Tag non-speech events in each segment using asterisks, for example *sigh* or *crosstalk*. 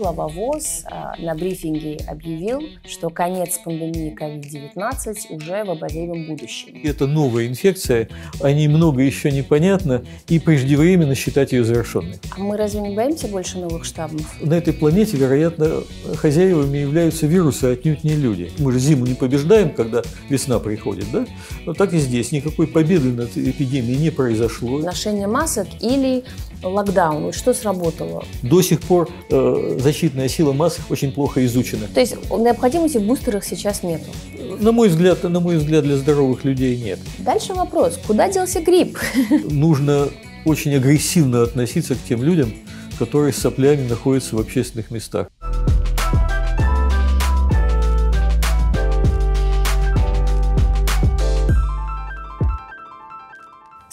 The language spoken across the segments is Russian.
главовоз а, на брифинге объявил, что конец пандемии COVID-19 уже в обозримом будущем. Это новая инфекция, о ней много еще непонятно, и преждевременно считать ее завершенной. А мы разве не боимся больше новых штаммов? На этой планете, вероятно, хозяевами являются вирусы, а отнюдь не люди. Мы же зиму не побеждаем, когда весна приходит, да? Но так и здесь. Никакой победы над эпидемией не произошло. Ношение масок или локдаун? что сработало? До сих пор э, защитная сила масок очень плохо изучена. То есть необходимости в бустерах сейчас нету? На мой взгляд, на мой взгляд, для здоровых людей нет. Дальше вопрос. Куда делся грипп? Нужно очень агрессивно относиться к тем людям, которые с соплями находятся в общественных местах.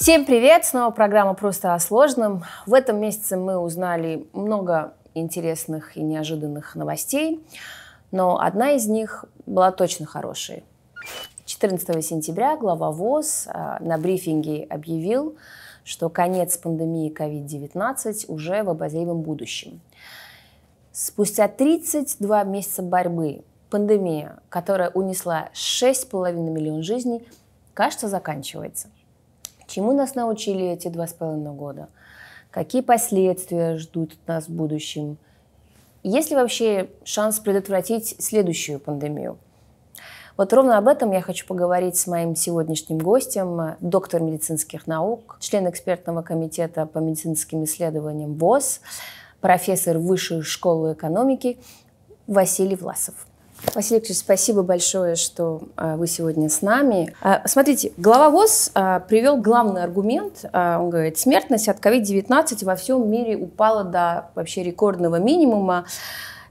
Всем привет! Снова программа «Просто о сложном». В этом месяце мы узнали много интересных и неожиданных новостей, но одна из них была точно хорошей. 14 сентября глава ВОЗ а, на брифинге объявил, что конец пандемии COVID-19 уже в обозримом будущем. Спустя 32 месяца борьбы пандемия, которая унесла 6,5 миллион жизней, кажется, заканчивается. Чему нас научили эти два с половиной года? Какие последствия ждут нас в будущем? Есть ли вообще шанс предотвратить следующую пандемию? Вот ровно об этом я хочу поговорить с моим сегодняшним гостем, доктор медицинских наук, член экспертного комитета по медицинским исследованиям ВОЗ, профессор Высшей школы экономики Василий Власов. Василий Викторович, спасибо большое, что а, вы сегодня с нами. А, смотрите, глава ВОЗ а, привел главный аргумент. Он говорит, смертность от COVID-19 во всем мире упала до вообще рекордного минимума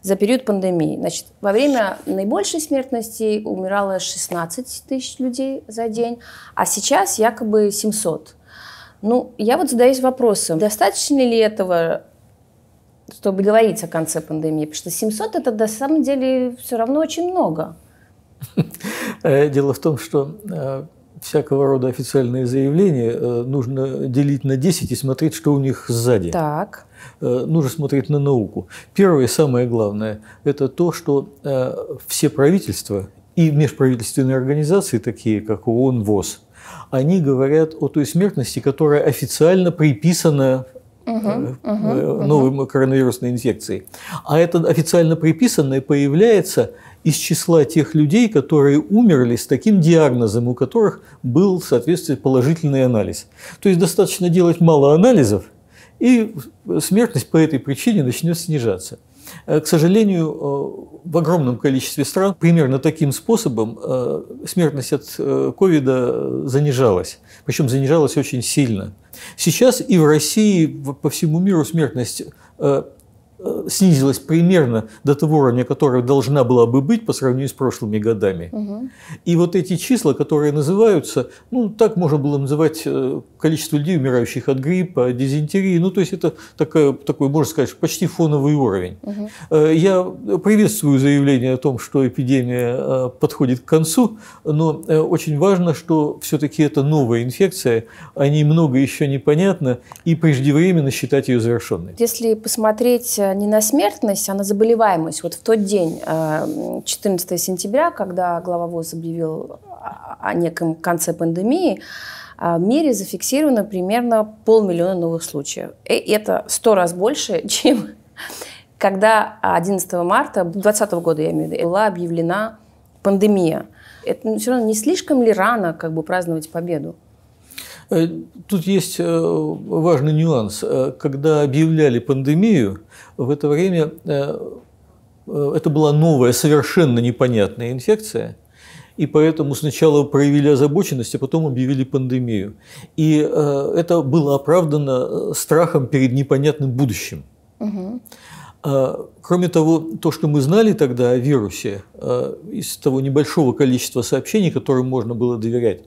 за период пандемии. Значит, во время наибольшей смертности умирало 16 тысяч людей за день, а сейчас якобы 700. Ну, я вот задаюсь вопросом, достаточно ли этого чтобы говорить о конце пандемии, потому что 700 это на самом деле все равно очень много. Э, дело в том, что э, всякого рода официальные заявления э, нужно делить на 10 и смотреть, что у них сзади. Так. Нужно смотреть на науку. Первое и самое главное – это то, что все правительства и межправительственные организации, такие как ООН, ВОЗ, они говорят о той смертности, которая официально приписана угу, новой угу. коронавирусной инфекцией. А это официально приписанное появляется из числа тех людей, которые умерли с таким диагнозом, у которых был, соответственно, положительный анализ. То есть достаточно делать мало анализов, и смертность по этой причине начнет снижаться. Э, к сожалению, э, в огромном количестве стран примерно таким способом э, смертность от ковида занижалась. Причем занижалась очень сильно. Сейчас и в России, по всему миру смертность э, Э, снизилась примерно до того уровня, который должна была бы быть по сравнению с прошлыми годами. Угу. И вот эти числа, которые называются, ну, так можно было называть э, количество людей, умирающих от гриппа, дизентерии, ну, то есть это такая, такой, можно сказать, почти фоновый уровень. Угу. Я приветствую заявление о том, что эпидемия подходит к концу, но очень важно, что все-таки это новая инфекция, о ней много еще непонятно, и преждевременно считать ее завершенной. Если посмотреть не на смертность, а на заболеваемость. Вот в тот день, 14 э, сентября, когда глава ВОЗ объявил о неком конце пандемии, э, в мире зафиксировано примерно полмиллиона новых случаев. И это сто раз больше, *laughs* чем когда 11 марта 2020 года, я имею в виду, была объявлена пандемия. Это ну, все равно не слишком ли рано как бы праздновать победу? Э, тут есть э, важный нюанс. Э, когда объявляли пандемию, в это время это была новая, совершенно непонятная инфекция, и поэтому сначала проявили озабоченность, а потом объявили пандемию. И это было оправдано страхом перед непонятным будущим. А, кроме того, то, что мы знали тогда о вирусе, из того небольшого количества сообщений, которым можно было доверять,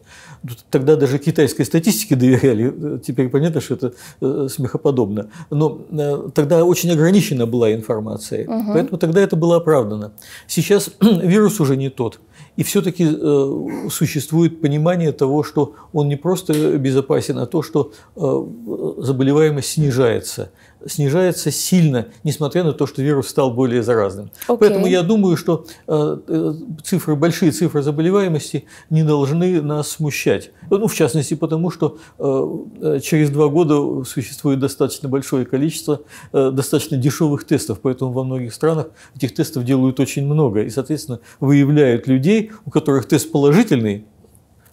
Тогда даже китайской статистике доверяли. Теперь понятно, что это э, смехоподобно. Но э, тогда очень ограничена была информация. Угу. Поэтому тогда это было оправдано. Сейчас *clears throat* вирус уже не тот. И все-таки э, существует понимание того, что он не просто безопасен, а то, что заболеваемость снижается снижается сильно, несмотря на то, что вирус стал более заразным. Okay. Поэтому я думаю, что э, э, цифры, большие цифры заболеваемости не должны нас смущать. Ну, в частности, потому что э, через два года существует достаточно большое количество достаточно дешевых тестов, поэтому во многих странах этих тестов делают очень много, и, соответственно, выявляют людей, у которых тест положительный,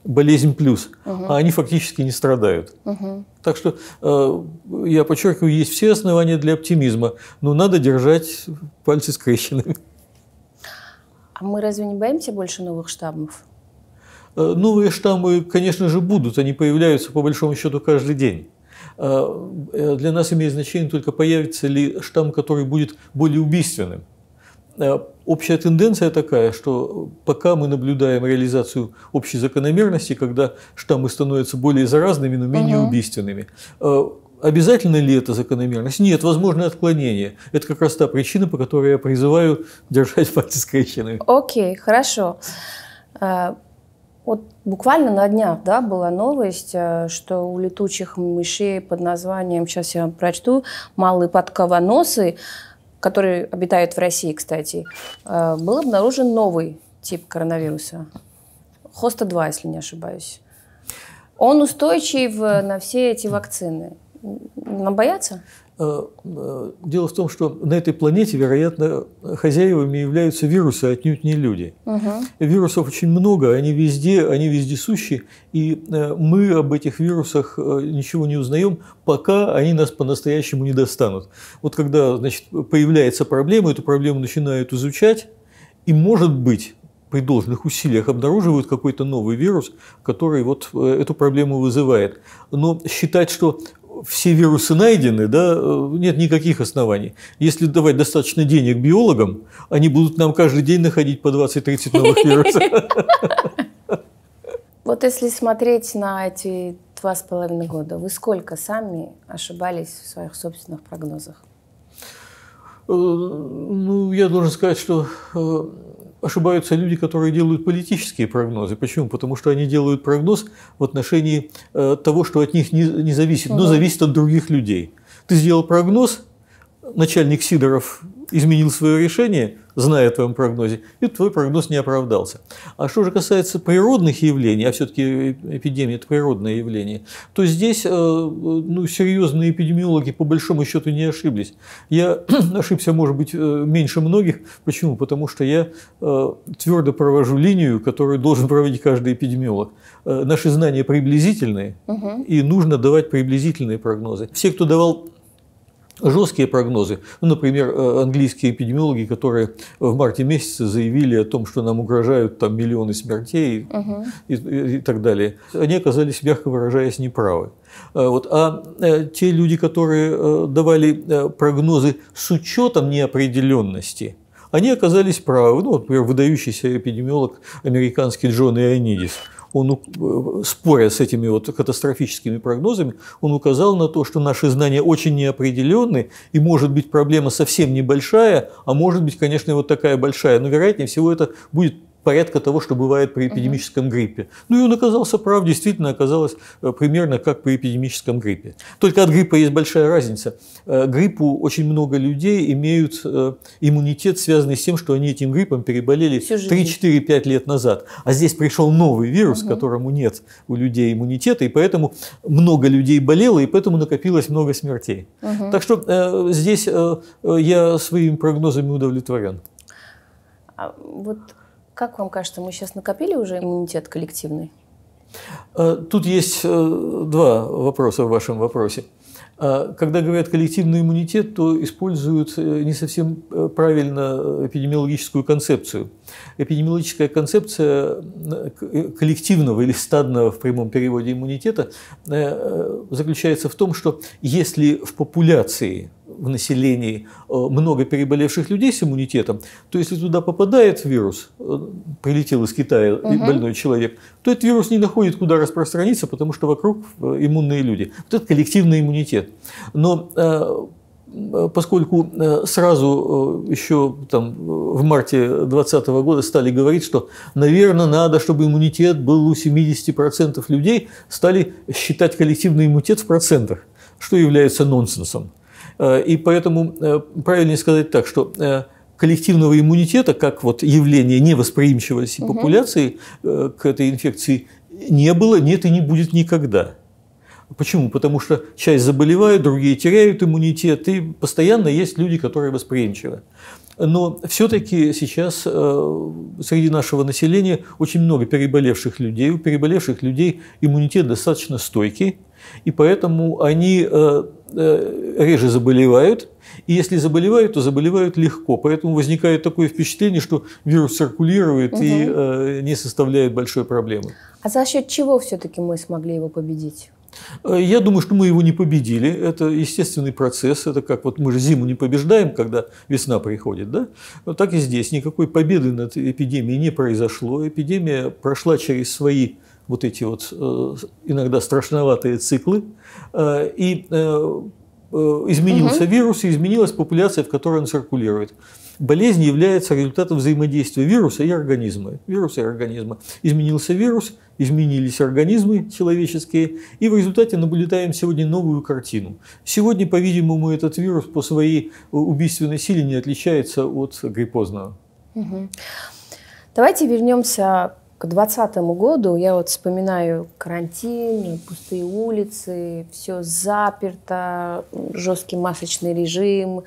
болезнь плюс, угу. а они фактически не страдают. Угу. Так что, э, я подчеркиваю, есть все основания для оптимизма, но надо держать пальцы скрещенными. А мы разве не боимся больше новых штаммов? Э, новые штаммы, конечно же, будут, они появляются по большому счету каждый день. Э, для нас имеет значение только появится ли штамм, который будет более убийственным Общая тенденция такая, что пока мы наблюдаем реализацию общей закономерности, когда штаммы становятся более заразными, но менее угу. убийственными. Э, обязательно ли это закономерность? Нет, возможно отклонение. Это как раз та причина, по которой я призываю держать пальцы скрещенными. Окей, хорошо. Э, вот буквально на днях да, была новость, э, что у летучих мышей под названием, сейчас я прочту, малые подковоносы, который обитает в России, кстати, э, был обнаружен новый тип коронавируса. Хоста 2, если не ошибаюсь. Он устойчив э, на все эти вакцины. Нам бояться? Э, э, дело в том, что на этой планете, вероятно, хозяевами являются вирусы, а отнюдь не люди. Угу. Вирусов очень много, они везде, они вездесущи, и э, мы об этих вирусах ничего не узнаем, пока они нас по-настоящему не достанут. Вот когда значит, появляется проблема, эту проблему начинают изучать, и, может быть, при должных усилиях обнаруживают какой-то новый вирус, который вот эту проблему вызывает. Но считать, что все вирусы найдены, да, э, нет никаких оснований. Если давать достаточно денег биологам, они будут нам каждый день находить по 20-30 новых вирусов. Вот если смотреть на эти два с половиной года, вы сколько сами ошибались в своих собственных прогнозах? Э, ну, я должен сказать, что э, ошибаются люди, которые делают политические прогнозы. Почему? Потому что они делают прогноз в отношении э, того, что от них не, зависит, но зависит от других людей. Ты сделал прогноз, начальник Сидоров изменил свое решение, зная о твоем прогнозе, и твой прогноз не оправдался. А что же касается природных явлений, а все-таки эпидемия – это природное явление, то здесь э, ну, серьезные эпидемиологи по большому счету не ошиблись. Я *clears throat* ошибся, может быть, э, меньше многих. Почему? Потому что я э, твердо провожу линию, которую должен проводить каждый эпидемиолог. Наши знания приблизительные, угу. и нужно давать приблизительные прогнозы. Все, кто давал жесткие прогнозы. Ну, например, э, английские эпидемиологи, которые в марте месяце заявили о том, что нам угрожают там миллионы смертей угу. и, и, и так далее, они оказались, мягко выражаясь, неправы. Э, вот. А э, те люди, которые давали прогнозы с учетом неопределенности, они оказались правы. Ну, например, выдающийся эпидемиолог американский Джон Ионидис – он, э, споря с этими вот катастрофическими прогнозами, он указал на то, что наши знания очень неопределенны, и может быть проблема совсем небольшая, а может быть, конечно, вот такая большая. Но вероятнее всего это будет порядка того, что бывает при эпидемическом гриппе. Ну и он оказался прав, действительно оказалось э, примерно как при эпидемическом гриппе. Только от гриппа есть большая разница. Э, гриппу очень много людей имеют э, иммунитет, связанный с тем, что они этим гриппом переболели 3-4-5 лет назад. А здесь пришел новый вирус, угу. которому нет у людей иммунитета, и поэтому много людей болело, и поэтому накопилось много смертей. Угу. Так что здесь я своими прогнозами удовлетворен. А вот как вам кажется, мы сейчас накопили уже иммунитет коллективный? Э, тут есть э, два вопроса в вашем вопросе. Э, когда говорят коллективный иммунитет, то используют не совсем правильно эпидемиологическую концепцию. Эпидемиологическая концепция коллективного или стадного в прямом переводе иммунитета заключается в том, что если в популяции в населении э, много переболевших людей с иммунитетом, то если туда попадает вирус, э, прилетел из Китая угу. больной человек, то этот вирус не находит, куда распространиться, потому что вокруг э, иммунные люди. Вот это коллективный иммунитет. Но поскольку сразу еще там, в марте 2020 года стали говорить, что, наверное, надо, чтобы иммунитет был у 70% людей, стали считать коллективный иммунитет в процентах, что является нонсенсом. Э, и поэтому э, правильнее сказать так, что э, коллективного иммунитета, как вот явление невосприимчивости угу. популяции к этой инфекции, не было, нет и не будет никогда. Почему? Потому что часть заболевает, другие теряют иммунитет, и постоянно есть люди, которые восприимчивы. Но все-таки сейчас среди нашего населения очень много переболевших людей. У переболевших людей иммунитет достаточно стойкий, и поэтому они Э, реже заболевают, и если заболевают, то заболевают легко. Поэтому возникает такое впечатление, что вирус циркулирует угу. и э, не составляет большой проблемы. А за счет чего все-таки мы смогли его победить? Э, я думаю, что мы его не победили. Это естественный процесс. Это как вот мы же зиму не побеждаем, когда весна приходит. Да? так и здесь. Никакой победы над эпидемией не произошло. Эпидемия прошла через свои вот эти вот э, иногда страшноватые циклы. Э, и э, изменился угу. вирус, и изменилась популяция, в которой он циркулирует. Болезнь является результатом взаимодействия вируса и организма. Вируса и организма. Изменился вирус, изменились организмы человеческие, и в результате наблюдаем сегодня новую картину. Сегодня, по-видимому, этот вирус по своей убийственной силе не отличается от гриппозного. Угу. Давайте вернемся к 2020 году я вот вспоминаю карантин, пустые улицы, все заперто, жесткий масочный режим,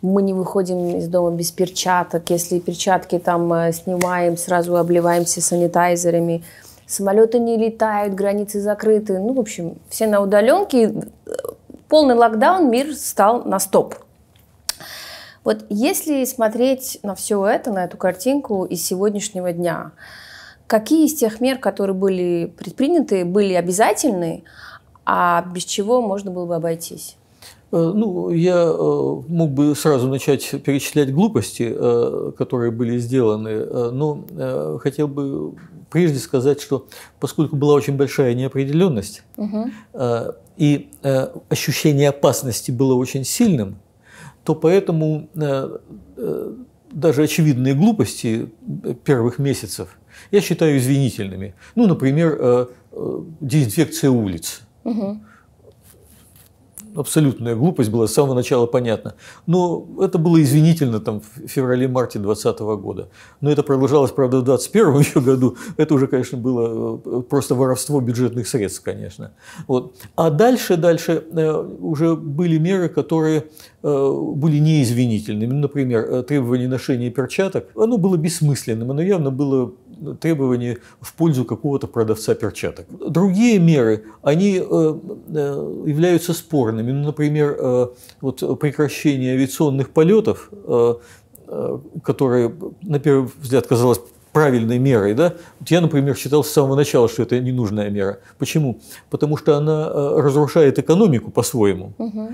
мы не выходим из дома без перчаток, если перчатки там э, снимаем, сразу обливаемся санитайзерами, самолеты не летают, границы закрыты, ну, в общем, все на удаленке, полный локдаун, мир стал на стоп. Вот если смотреть на все это, на эту картинку из сегодняшнего дня – Какие из тех мер, которые были предприняты, были обязательны, а без чего можно было бы обойтись? Э, ну, я э, мог бы сразу начать перечислять глупости, э, которые были сделаны, но хотел бы прежде сказать, что поскольку была очень большая неопределенность угу. и ощущение опасности было очень сильным, то поэтому даже очевидные глупости первых месяцев я считаю извинительными. Ну, например, э, э, дезинфекция улиц. Угу. Абсолютная глупость была с самого начала понятна. Но это было извинительно там, в феврале-марте 2020 года. Но это продолжалось, правда, в 2021 *laughs* еще году. Это уже, конечно, было э, просто воровство бюджетных средств, конечно. Вот. А дальше, дальше уже были меры, которые Э, были неизвинительными. Ну, например, э, требование ношения перчаток, оно было бессмысленным, оно явно было э, требование в пользу какого-то продавца перчаток. Другие меры, они являются спорными. Ну, например, вот прекращение авиационных полетов, которые, на первый взгляд, казалось правильной мерой. Да? Вот я, например, считал с самого начала, что это ненужная мера. Почему? Потому что она разрушает экономику по-своему. Угу.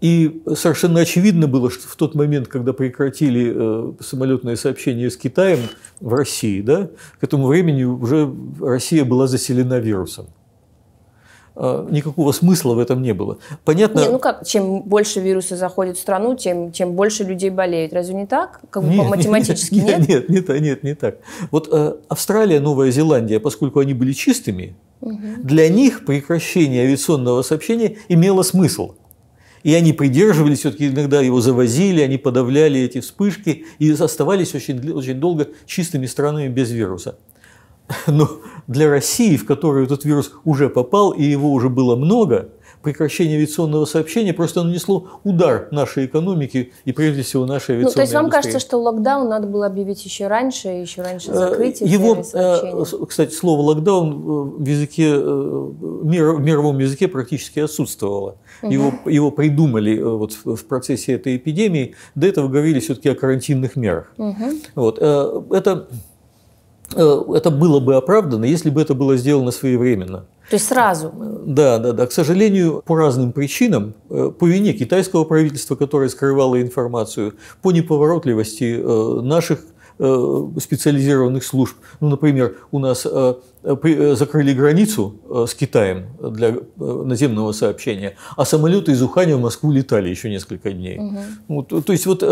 И совершенно очевидно было, что в тот момент, когда прекратили э, самолетное сообщение с Китаем в России, да, к этому времени уже Россия была заселена вирусом. А, никакого смысла в этом не было. Понятно. Не, ну как, чем больше вируса заходит в страну, тем, тем больше людей болеют, Разве не так? Как бы по *laughs* математически нет? Нет, нет, нет, нет, не так. Вот э, Австралия, Новая Зеландия, поскольку они были чистыми, угу. для них прекращение авиационного сообщения имело смысл и они придерживались, все-таки иногда его завозили, они подавляли эти вспышки и оставались очень, очень долго чистыми странами без вируса. *laughs* Но для России, в которую этот вирус уже попал и его уже было много, прекращение авиационного сообщения просто нанесло удар нашей экономике и прежде всего нашей авиационной Ну, то есть вам индустрии. кажется, что локдаун надо было объявить еще раньше, еще раньше э, закрытие Его, э, кстати, слово локдаун э, в языке, в мировом языке практически отсутствовало. Угу. Его, его придумали вот в процессе этой эпидемии. До этого говорили все-таки о карантинных мерах. Угу. Вот. Это, это было бы оправдано, если бы это было сделано своевременно. То есть сразу? Да, да, да. К сожалению, по разным причинам, э, по вине китайского правительства, которое скрывало информацию, по неповоротливости э, наших Э, специализированных служб. Ну, например, у нас э, э, закрыли границу с Китаем для наземного сообщения, а самолеты из Уханя в Москву летали еще несколько дней. Угу. Вот, то есть вот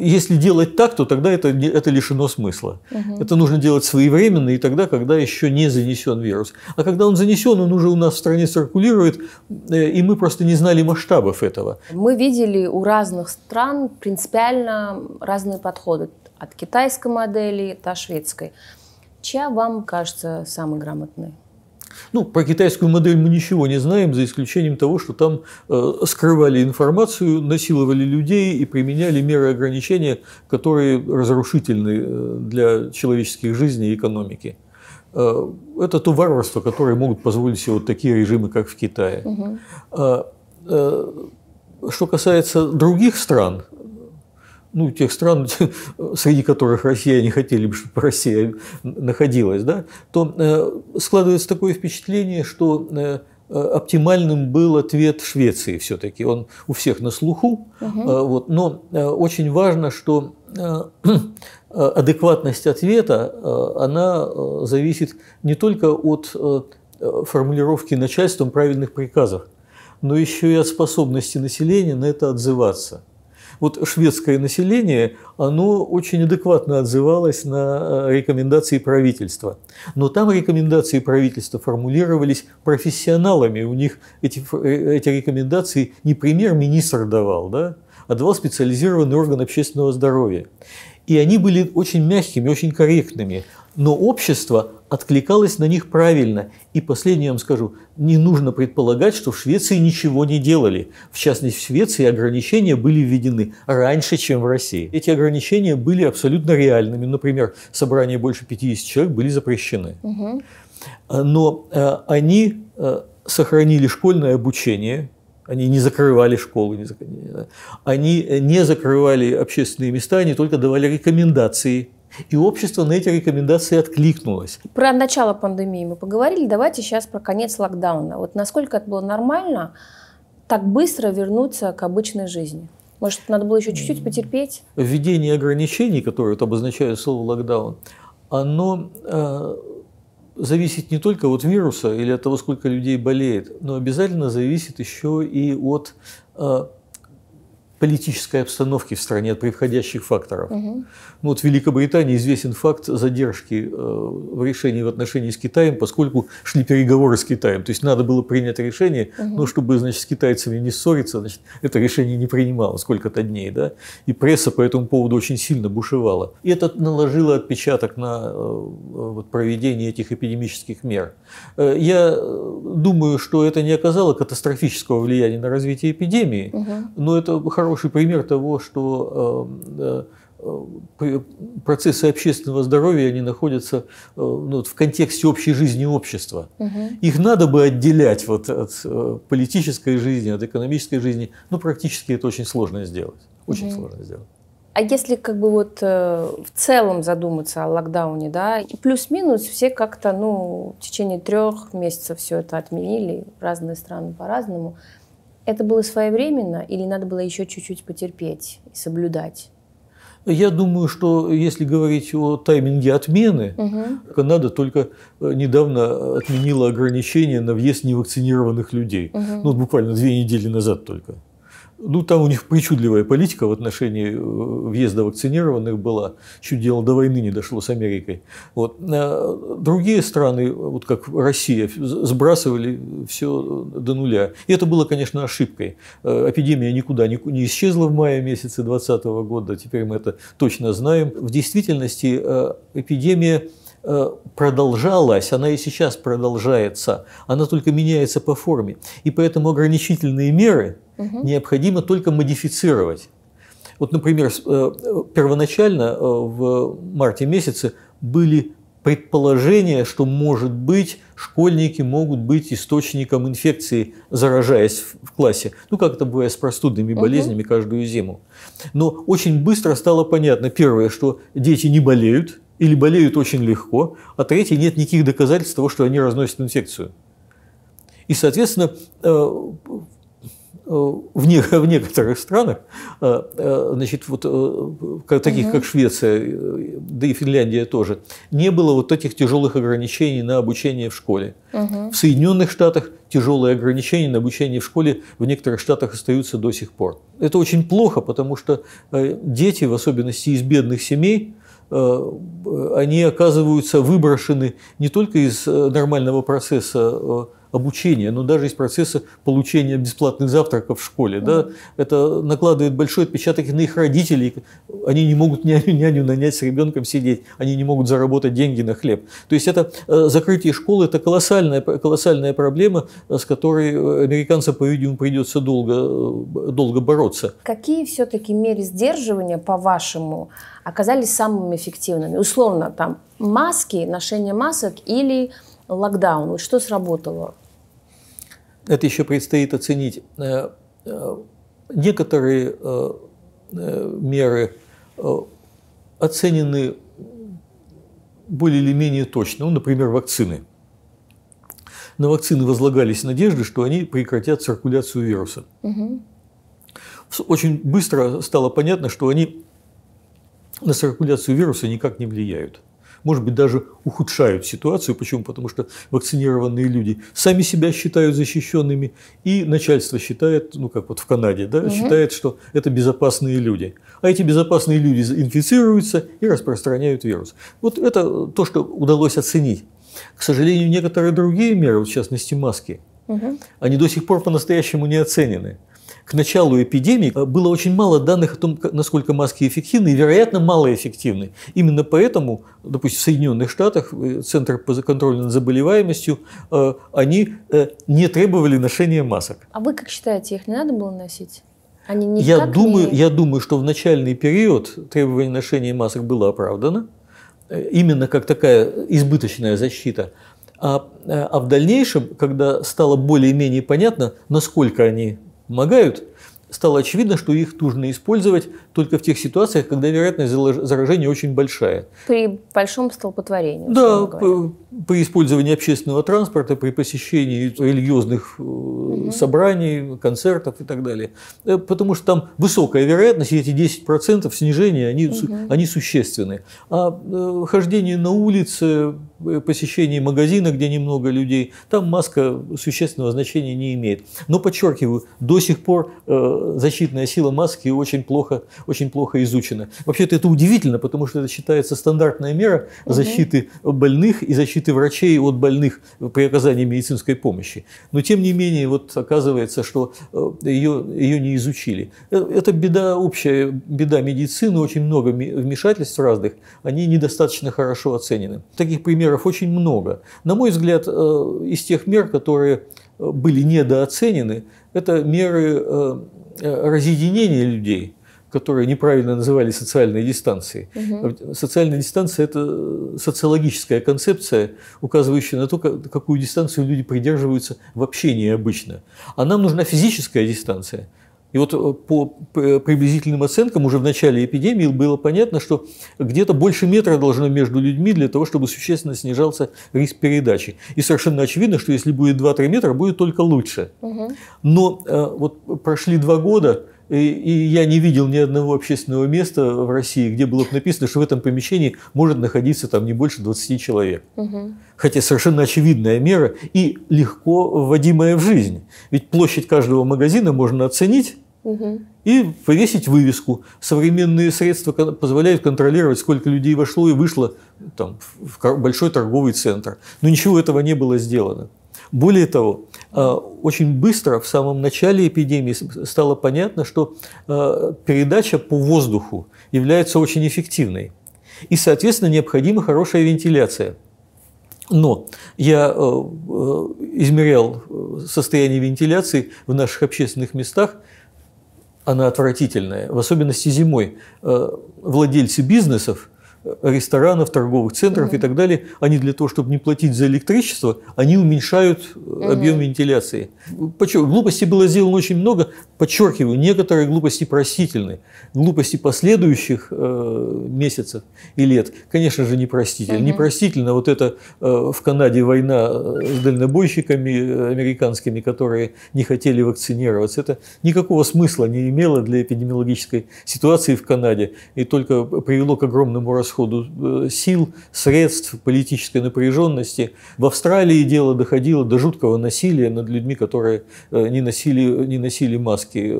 если делать так, то тогда это, это лишено смысла. Угу. Это нужно делать своевременно и тогда, когда еще не занесен вирус. А когда он занесен, он уже у нас в стране циркулирует, и мы просто не знали масштабов этого. Мы видели у разных стран принципиально разные подходы от китайской модели до шведской. Чья вам кажется самой грамотной? Ну, про китайскую модель мы ничего не знаем, за исключением того, что там э, скрывали информацию, насиловали людей и применяли меры ограничения, которые разрушительны э, для человеческих жизней и экономики. Э, это то варварство, которое могут позволить себе вот такие режимы, как в Китае. Угу. Э, э, что касается других стран, ну, тех стран, *laughs* среди которых Россия не хотели бы, чтобы Россия находилась, да, то э, складывается такое впечатление, что э, оптимальным был ответ Швеции все-таки. Он у всех на слуху. Угу. Вот. Но очень важно, что *clears throat* адекватность ответа, она зависит не только от формулировки начальством правильных приказов, но еще и от способности населения на это отзываться вот шведское население, оно очень адекватно отзывалось на э, рекомендации правительства. Но там рекомендации правительства формулировались профессионалами. У них эти, э, эти рекомендации не премьер-министр давал, да, а давал специализированный орган общественного здоровья. И они были очень мягкими, очень корректными но общество откликалось на них правильно. И последнее я вам скажу, не нужно предполагать, что в Швеции ничего не делали. В частности, в Швеции ограничения были введены раньше, чем в России. Эти ограничения были абсолютно реальными. Например, собрания больше 50 человек были запрещены. А, но э, они э, сохранили школьное обучение, они не закрывали школы, не зак... они не закрывали общественные места, они только давали рекомендации – и общество на эти рекомендации откликнулось. Про начало пандемии мы поговорили. Давайте сейчас про конец локдауна. Вот насколько это было нормально, так быстро вернуться к обычной жизни? Может, надо было еще чуть-чуть потерпеть? Введение ограничений, которые обозначают слово локдаун, оно э, зависит не только от вируса или от того, сколько людей болеет, но обязательно зависит еще и от э, политической обстановки в стране, от превходящих факторов. Угу. вот в Великобритании известен факт задержки э, в решении в отношении с Китаем, поскольку шли переговоры с Китаем. То есть надо было принять решение, угу. но чтобы значит, с китайцами не ссориться, значит, это решение не принимало сколько-то дней. Да? И пресса по этому поводу очень сильно бушевала. И это наложило отпечаток на э, э, вот, проведение этих эпидемических мер. Я думаю, что это не оказало катастрофического влияния на развитие эпидемии, угу. но это хорошо хороший пример того, что эм, э, э, процессы общественного здоровья, они находятся э, ну, в контексте общей жизни общества. Угу. Их надо бы отделять вот от политической жизни, от экономической жизни, но ну, практически это очень сложно сделать. Очень угу. сложно сделать. А если как бы вот в целом задуматься о локдауне, да, плюс-минус все как-то, ну, в течение трех месяцев все это отменили, разные страны по-разному это было своевременно или надо было еще чуть-чуть потерпеть и соблюдать? Я думаю, что если говорить о тайминге отмены, угу. Канада только э, недавно отменила ограничения на въезд невакцинированных людей. Угу. Ну, буквально две недели назад только. Ну, там у них причудливая политика в отношении э, въезда вакцинированных была. Чуть дело до войны не дошло с Америкой. Вот. Э, другие страны, вот как Россия, сбрасывали все до нуля. И это было, конечно, ошибкой. Э, эпидемия никуда не исчезла в мае месяце 2020 года. Теперь мы это точно знаем. В действительности эпидемия Э, продолжалась, она и сейчас продолжается, она только меняется по форме. И поэтому ограничительные меры угу. необходимо только модифицировать. Вот, например, э, первоначально э, в марте месяце были предположение, что, может быть, школьники могут быть источником инфекции, заражаясь в классе. Ну, как это бывает с простудными болезнями угу. каждую зиму. Но очень быстро стало понятно, первое, что дети не болеют, или болеют очень легко, а третьи нет никаких доказательств того, что они разносят инфекцию. И, соответственно, э, э, в, не, в некоторых странах, э, значит, вот, таких как Швеция, да и Финляндия тоже, не было вот этих тяжелых ограничений на обучение в школе. В Соединенных Штатах тяжелые ограничения на обучение в школе в некоторых штатах остаются до сих пор. Это очень плохо, потому что дети, в особенности из бедных семей, Э, э, они оказываются выброшены не только из э, нормального процесса обучения, но даже из процесса получения бесплатных завтраков в школе. Да? Это накладывает большой отпечаток на их родителей. Они не могут *laughs* няню, няню нанять с ребенком сидеть, они не могут заработать деньги на хлеб. То есть это закрытие школы – это колоссальная, колоссальная проблема, с которой американцам, по-видимому, придется долго, долго бороться. Какие все-таки меры сдерживания, по-вашему, оказались самыми эффективными? Условно, там, маски, ношение масок или локдаун? Вот что сработало? Это еще предстоит оценить. Э, э, некоторые э, меры оценены более или менее точно. Ну, например, вакцины. На вакцины возлагались надежды, что они прекратят циркуляцию вируса. Угу. Очень быстро стало понятно, что они на циркуляцию вируса никак не влияют. Может быть, даже ухудшают ситуацию. Почему? Потому что вакцинированные люди сами себя считают защищенными, и начальство считает, ну как вот в Канаде, да, угу. считает, что это безопасные люди. А эти безопасные люди инфицируются и распространяют вирус. Вот это то, что удалось оценить. К сожалению, некоторые другие меры, вот в частности маски, угу. они до сих пор по-настоящему не оценены к началу эпидемии э, было очень мало данных о том, насколько маски эффективны, и, вероятно, малоэффективны. Именно поэтому, допустим, в Соединенных Штатах э, Центр по контролю над заболеваемостью, э, они не требовали ношения масок. А вы как считаете, их не надо было носить? Они я, думаю, не... я думаю, что в начальный период требование ношения масок было оправдано, именно как такая избыточная защита. А, а в дальнейшем, когда стало более-менее понятно, насколько они помогают, стало очевидно, что их нужно использовать только в тех ситуациях, когда вероятность заражения очень большая. При большом столпотворении. Да, при использовании общественного транспорта, при посещении религиозных угу. собраний, концертов и так далее. Э, потому что там высокая вероятность, и эти 10% снижения, они, угу. они существенны. А э, хождение на улице, посещение магазина, где немного людей, там маска существенного значения не имеет. Но, подчеркиваю, до сих пор защитная сила маски очень плохо, очень плохо изучена. Вообще-то это удивительно, потому что это считается стандартная мера защиты угу. больных и защиты защиты врачей от больных при оказании медицинской помощи. Но тем не менее, вот оказывается, что ее, э, ее не изучили. Э, это беда общая, беда медицины, очень много вмешательств разных, они недостаточно хорошо оценены. Таких примеров очень много. На мой взгляд, э, из тех мер, которые были недооценены, это меры разъединения людей – которые неправильно называли социальной дистанцией. Угу. А Социальная дистанция – это э, социологическая концепция, указывающая на то, какую дистанцию люди придерживаются в общении обычно. А нам нужна физическая дистанция. И вот э, по приблизительным оценкам уже в начале эпидемии было понятно, что где-то больше метра должно между людьми для того, чтобы существенно снижался риск передачи. И совершенно очевидно, что если будет 2-3 метра, будет только лучше. Угу. Но э, вот прошли два года, и, я не видел ни одного общественного места в России, где было бы написано, что в этом помещении может находиться там не больше 20 человек. Угу. Хотя совершенно очевидная мера и легко вводимая в жизнь. Ведь площадь каждого магазина можно оценить угу. и повесить вывеску. Современные средства позволяют контролировать, сколько людей вошло и вышло там, в большой торговый центр. Но ничего этого не было сделано. Более того, э, очень быстро в самом начале эпидемии стало понятно, что э, передача по воздуху является очень эффективной. И, соответственно, необходима хорошая вентиляция. Но я э, измерял состояние вентиляции в наших общественных местах, она отвратительная, в особенности зимой. Владельцы бизнесов – ресторанов, торговых центров угу. и так далее, они для того, чтобы не платить за электричество, они уменьшают угу. объем вентиляции. Подчеркиваю, глупостей было сделано очень много. Подчеркиваю, некоторые глупости простительны, Глупости последующих э, месяцев и лет, конечно же, непростительны. Угу. Непростительно вот это э, в Канаде война э, с дальнобойщиками э, американскими, которые не хотели вакцинироваться. Это никакого смысла не имело для эпидемиологической ситуации в Канаде и только привело к огромному расходу исходу э, сил, средств, политической напряженности. В Австралии дело доходило до жуткого насилия над людьми, которые э, не носили, не носили маски.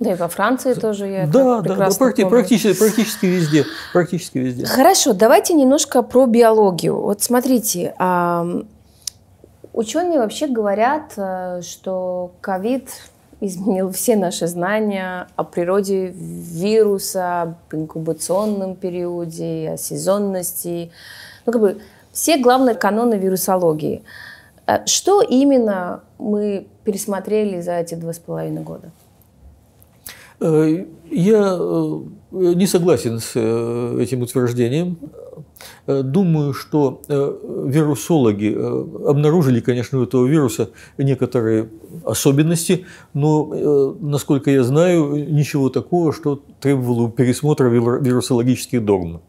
Да и во Франции тоже я да, это да, да, практи, помню. практически, практически везде, практически везде. Хорошо, давайте немножко про биологию. Вот смотрите, а, ученые вообще говорят, э, что ковид изменил все наши знания о природе вируса, об инкубационном периоде, о сезонности. Ну, как бы все главные каноны вирусологии. Э, что именно мы пересмотрели за эти два с половиной года? Э, я э, не согласен с э, этим утверждением. Думаю, что вирусологи обнаружили, конечно, у этого вируса некоторые особенности, но, насколько я знаю, ничего такого, что требовало пересмотра вирусологических догм.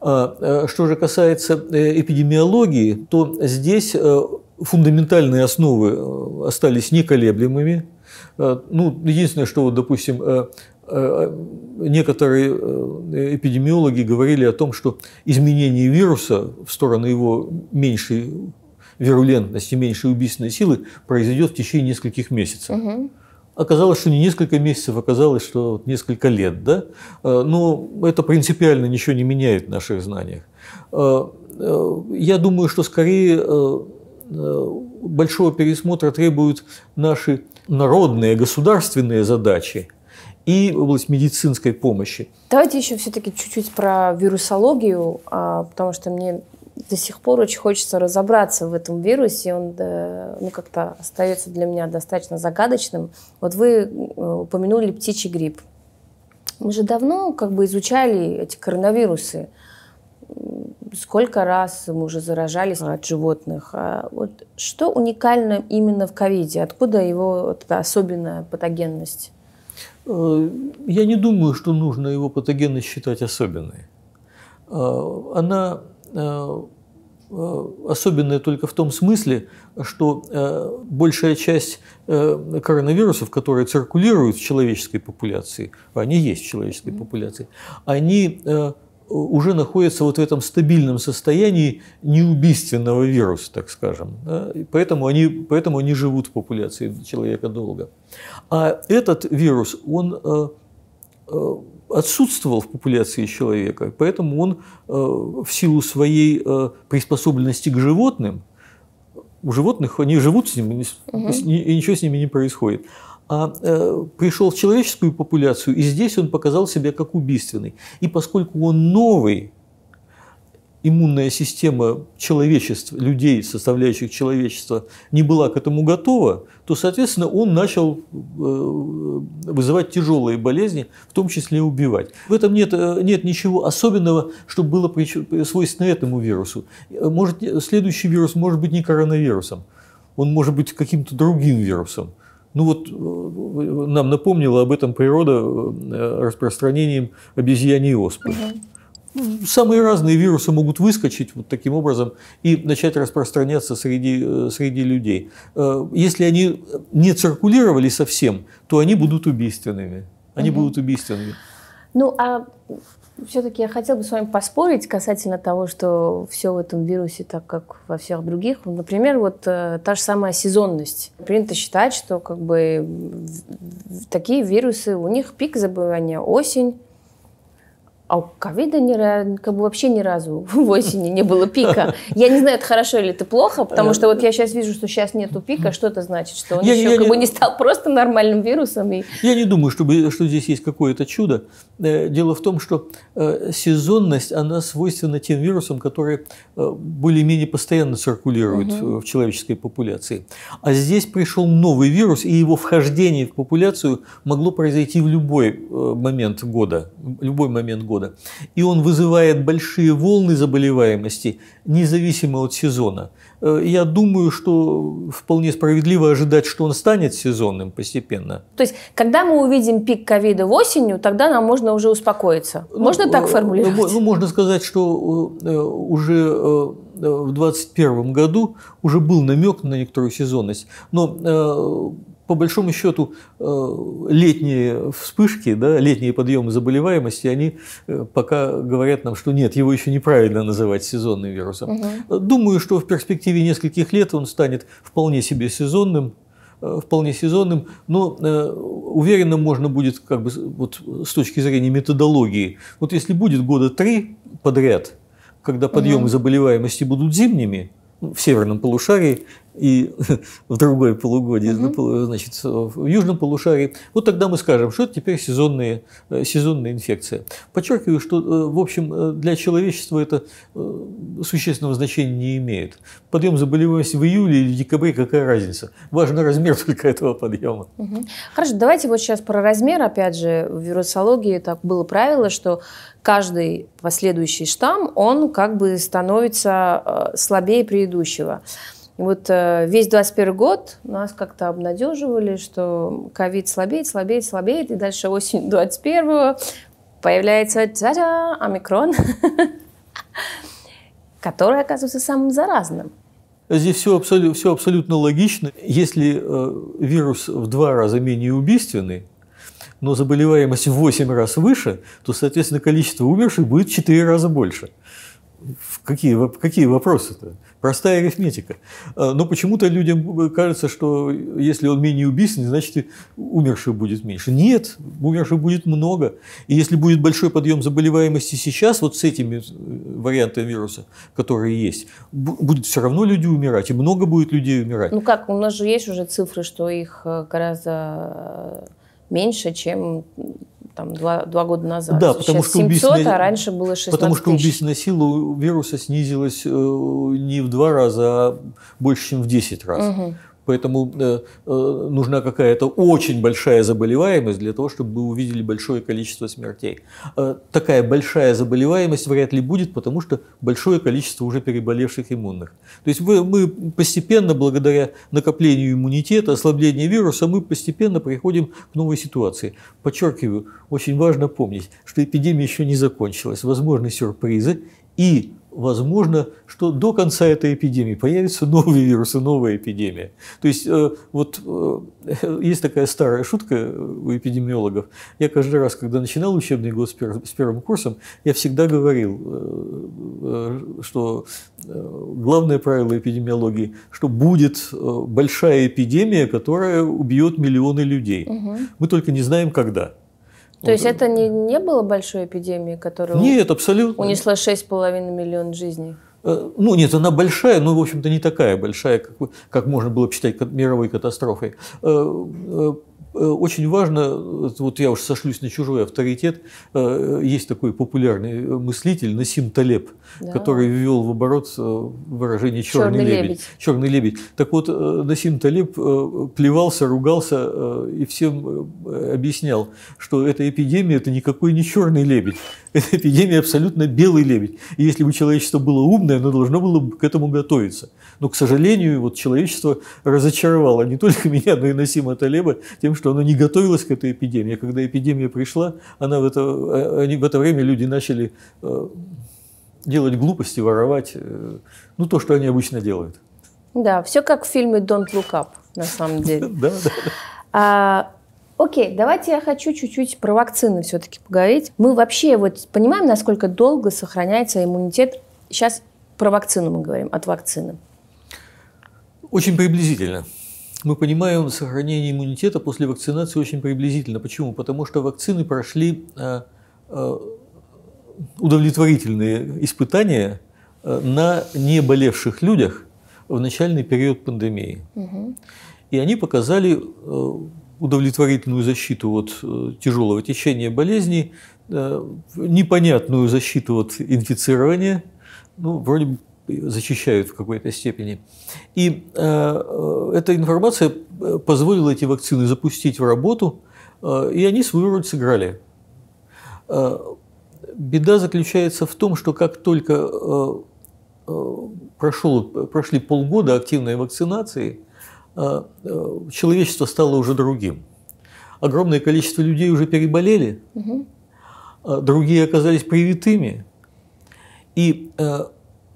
А, что же касается эпидемиологии, то здесь фундаментальные основы остались неколеблемыми. Э, ну, единственное, что, вот, допустим, э, э, некоторые эпидемиологи говорили о том, что изменение вируса в сторону его меньшей вирулентности, меньшей убийственной силы произойдет в течение нескольких месяцев. Оказалось, что не несколько месяцев, оказалось, что несколько лет. Да? Но это принципиально ничего не меняет в наших знаниях. Я думаю, что скорее Э, большого пересмотра требуют наши народные, государственные задачи и область медицинской помощи. Давайте еще все-таки чуть-чуть про вирусологию, а, потому что мне до сих пор очень хочется разобраться в этом вирусе. Он ну, как-то остается для меня достаточно загадочным. Вот вы э, упомянули птичий грипп. Мы же давно как бы изучали эти коронавирусы – сколько раз мы уже заражались от животных. А вот что уникально именно в ковиде? Откуда его такая особенная патогенность? Э, я не думаю, что нужно его патогенность считать особенной. Э, она э, особенная только в том смысле, что большая часть коронавирусов, которые циркулируют в человеческой популяции, а они есть в человеческой популяции, они уже находится вот в этом стабильном состоянии неубийственного вируса, так скажем. поэтому, они, поэтому они живут в популяции человека долго. А этот вирус, он э, э, отсутствовал в популяции человека, поэтому он э, в силу своей приспособленности к животным, у животных они живут с ним, угу. и ничего с ними не происходит а э, пришел в человеческую популяцию, и здесь он показал себя как убийственный. И поскольку он новый, иммунная система человечества, людей, составляющих человечество, не была к этому готова, то, соответственно, он начал э, вызывать тяжелые болезни, в том числе и убивать. В этом нет, э, нет ничего особенного, что было свойственно этому вирусу. Может, следующий вирус может быть не коронавирусом, он может быть каким-то другим вирусом. Ну вот э, нам напомнила об этом природа э, распространением обезьяньей оспы. Угу. Самые разные вирусы могут выскочить вот таким образом и начать распространяться среди, э, среди людей. Если они не циркулировали совсем, то они будут убийственными. Они угу. будут убийственными. Ну, а все-таки я хотела бы с вами поспорить касательно того, что все в этом вирусе так, как во всех других. Например, вот э, та же самая сезонность. Принято считать, что как бы такие вирусы, у них пик заболевания осень, а у ковида ни, как бы вообще ни разу *laughs* в осени не было пика. Я не знаю, это хорошо или это плохо, потому что вот я сейчас вижу, что сейчас нету пика, что это значит, что он я, еще я как не... бы не стал просто нормальным вирусом. И... Я не думаю, чтобы что здесь есть какое-то чудо. Э, дело в том, что э, сезонность, она свойственна тем вирусам, которые э, более-менее постоянно циркулируют угу. в человеческой популяции. А здесь пришел новый вирус, и его вхождение в популяцию могло произойти в любой момент года. Любой момент года года. И он вызывает большие волны заболеваемости, независимо от сезона. Э, я думаю, что вполне справедливо ожидать, что он станет сезонным постепенно. То есть, когда мы увидим пик ковида в осенью, тогда нам можно уже успокоиться. Ну, можно э, ну, так формулировать? Ну, можно сказать, что э, уже в 2021 году уже был намек на некоторую сезонность. Но по большому счету э, летние вспышки, да, летние подъемы заболеваемости, они э, пока говорят нам, что нет, его еще неправильно называть сезонным вирусом. Угу. Думаю, что в перспективе нескольких лет он станет вполне себе сезонным, э, вполне сезонным, но э, уверенно можно будет как бы вот с точки зрения методологии. Вот если будет года три подряд, когда подъемы угу. заболеваемости будут зимними, ну, в северном полушарии и *laughs* в другое полугодие, угу. значит, в южном полушарии, вот тогда мы скажем, что это теперь сезонные, э, сезонная инфекция. Подчеркиваю, что, э, в общем, э, для человечества это существенного значения не имеет. Подъем заболеваемости в июле или в декабре, какая разница? Важен размер *laughs* только этого подъема. Угу. Хорошо, давайте вот сейчас про размер. Опять же, в вирусологии так было правило, что каждый последующий штамм, он как бы становится слабее предыдущего. И вот э, весь 21 год нас как-то обнадеживали, что ковид слабеет, слабеет, слабеет, и дальше осень 21 появляется тя омикрон, *laughs* который оказывается самым заразным. Здесь все, абсолютно, все абсолютно логично. Если э, вирус в два раза менее убийственный, но заболеваемость в 8 раз выше, то, соответственно, количество умерших будет в 4 раза больше. Какие, какие вопросы-то? Простая арифметика. А, но почему-то людям э, кажется, что если он менее убийственный, значит умерших будет меньше. Нет, умерших будет много. И если будет большой подъем заболеваемости сейчас, вот с этими э, вариантами вируса, которые есть, будет все равно люди умирать, и много будет людей умирать. Ну как, у нас же есть уже цифры, что их э, гораздо меньше, чем там, два, два года назад. Да, потому что 700, убийственная... а раньше было 16 Потому что убийственная сила вируса снизилась э, не в два раза, а больше, чем в 10 раз. Угу. Поэтому э, э, нужна какая-то очень большая заболеваемость для того, чтобы вы увидели большое количество смертей. Э, такая большая заболеваемость вряд ли будет, потому что большое количество уже переболевших иммунных. То есть вы, мы постепенно, благодаря накоплению иммунитета, ослаблению вируса, мы постепенно приходим к новой ситуации. Подчеркиваю, очень важно помнить, что эпидемия еще не закончилась. Возможны сюрпризы и возможно, что до конца этой эпидемии появятся новые вирусы, новая эпидемия. То есть э, вот э, *laughs* есть такая старая шутка э, у эпидемиологов. Я каждый раз, когда начинал учебный год с первым курсом, я всегда говорил, что главное правило эпидемиологии, что будет большая эпидемия, которая убьет миллионы людей. Угу. Мы только не знаем, когда. То вот. есть это не, не было большой эпидемией, которая Нет, абсолютно. унесла 6,5 миллионов жизней? Э, ну, нет, она большая, но, в общем-то, не такая большая, как, как можно было бы считать мировой катастрофой. Э, э, Э, очень важно, э, вот я уж сошлюсь на чужой авторитет, э, есть такой популярный мыслитель Насим Талеб, да. который ввел в оборот выражение «черный, черный лебедь. лебедь». «Черный лебедь». Так вот, Насим Талеб плевался, ругался и всем объяснял, что эта эпидемия – это никакой не черный лебедь, *laughs* эта эпидемия абсолютно белый лебедь. И если бы человечество было умное, оно должно было бы к этому готовиться. Но, к сожалению, вот человечество разочаровало не *laughs* только меня, но и Насима Талеба тем, что что оно не готовилось к этой эпидемии. А когда эпидемия пришла, она в это, э, они, в это время люди начали э, делать глупости, воровать, э, ну, то, что они обычно делают. Да, все как в фильме «Don't look up», на самом *laughs* деле. Да, да. А, окей, давайте я хочу чуть-чуть про вакцины все-таки поговорить. Мы вообще вот понимаем, насколько долго сохраняется иммунитет. Сейчас про вакцину мы говорим, от вакцины. Очень приблизительно мы понимаем сохранение иммунитета после вакцинации очень приблизительно. Почему? Потому что вакцины прошли э, э, удовлетворительные испытания э, на неболевших людях в начальный период пандемии. Угу. И они показали удовлетворительную защиту от тяжелого течения болезни, непонятную защиту от инфицирования. Ну, вроде бы защищают в какой-то степени. И э, э эта информация э, позволила эти вакцины запустить в работу, э, и они свою роль сыграли. Э, беда заключается в том, что как только э, прошел, прошли полгода активной вакцинации, человечество стало уже другим. Огромное количество людей уже переболели, угу. другие оказались привитыми. И э,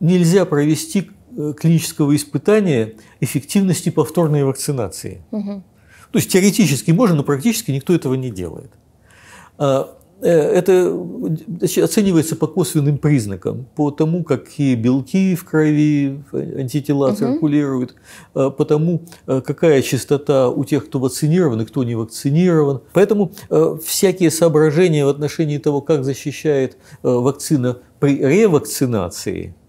нельзя провести э, клинического испытания эффективности повторной вакцинации. Угу. То есть теоретически можно, но практически никто этого не делает. А, э, это оценивается по косвенным признакам, по тому, какие белки в крови, антитела угу. циркулируют, а, по тому, э, какая частота у тех, кто вакцинирован и кто не вакцинирован. Поэтому всякие соображения в отношении того, как защищает вакцина при ревакцинации –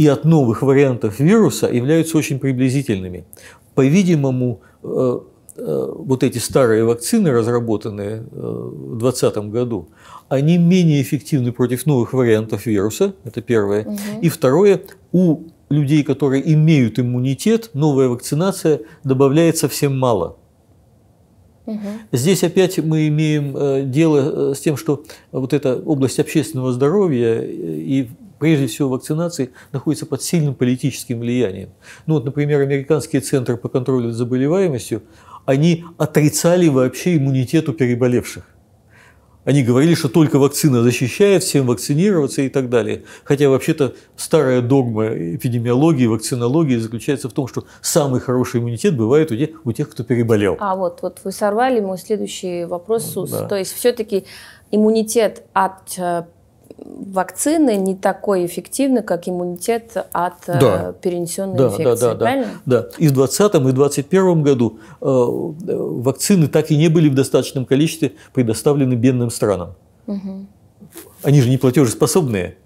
и от новых вариантов вируса являются очень приблизительными. По-видимому, э, э, вот эти старые вакцины, разработанные э, в 2020 году, они менее эффективны против новых вариантов вируса, это первое. Угу. И второе, у людей, которые имеют иммунитет, новая вакцинация добавляется всем мало. Здесь опять мы имеем дело с тем, что вот эта область общественного здоровья и прежде всего вакцинации, находится под сильным политическим влиянием. Ну вот, например, американские центры по контролю за заболеваемостью, они отрицали вообще иммунитет у переболевших. Они говорили, что только вакцина защищает, всем вакцинироваться и так далее. Хотя вообще-то старая догма эпидемиологии, вакцинологии заключается в том, что самый хороший иммунитет бывает у тех, у тех кто переболел. А вот, вот вы сорвали мой следующий вопрос, СУС. Да. То есть все-таки иммунитет от э, вакцины не такой эффективны, как иммунитет от э, да. перенесенной да, инфекции. Да, да, правильно? да. И в 2020 и в 2021 году э, вакцины так и не были в достаточном количестве предоставлены бедным странам. Угу. Они же не платежеспособные.